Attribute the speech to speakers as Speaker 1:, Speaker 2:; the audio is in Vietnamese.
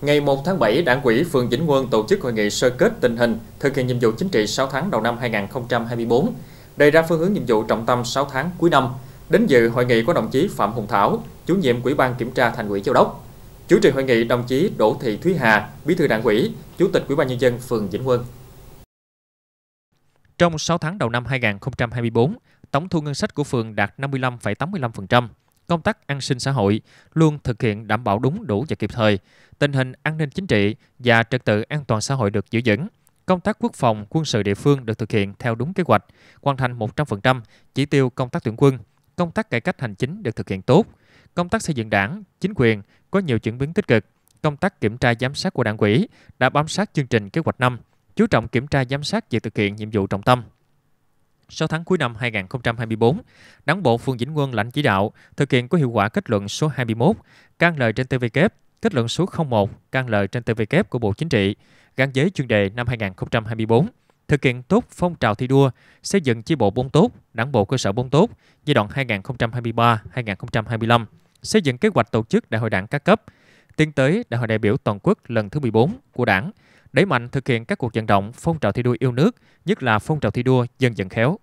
Speaker 1: Ngày 1 tháng 7, Đảng ủy phường Vĩnh Quân tổ chức hội nghị sơ kết tình hình thực hiện nhiệm vụ chính trị 6 tháng đầu năm 2024, đề ra phương hướng nhiệm vụ trọng tâm 6 tháng cuối năm. Đến dự hội nghị có đồng chí Phạm Hùng Thảo, chủ nhiệm Ủy ban kiểm tra Thành ủy Châu Đốc. Chủ trì hội nghị đồng chí Đỗ Thị Thúy Hà, Bí thư Đảng ủy, Chủ tịch Ủy ban nhân dân phường Vĩnh Quân. Trong 6 tháng đầu năm 2024, tổng thu ngân sách của phường đạt 55,85%, công tác an sinh xã hội luôn thực hiện đảm bảo đúng đủ và kịp thời, tình hình an ninh chính trị và trật tự an toàn xã hội được giữ vững. Công tác quốc phòng, quân sự địa phương được thực hiện theo đúng kế hoạch, hoàn thành 100% chỉ tiêu công tác tuyển quân. Công tác cải cách hành chính được thực hiện tốt. Công tác xây dựng đảng, chính quyền có nhiều chuyển biến tích cực. Công tác kiểm tra giám sát của đảng ủy đã bám sát chương trình kế hoạch năm, chú trọng kiểm tra giám sát việc thực hiện nhiệm vụ trọng tâm sau tháng cuối năm 2024, Đảng bộ phường Vĩnh Quân lãnh chỉ đạo thực hiện có hiệu quả kết luận số 21, can lời trên TVK, kết luận số 01, can lời trên TVK của Bộ Chính trị, gắn với chuyên đề năm 2024, thực hiện tốt phong trào thi đua, xây dựng chi bộ bốn tốt, đảng bộ cơ sở bốn tốt giai đoạn 2023-2025, xây dựng kế hoạch tổ chức đại hội đảng các cấp, tiến tới đại hội đại biểu toàn quốc lần thứ 14 của đảng – đẩy mạnh thực hiện các cuộc vận động phong trào thi đua yêu nước, nhất là phong trào thi đua dân vận khéo.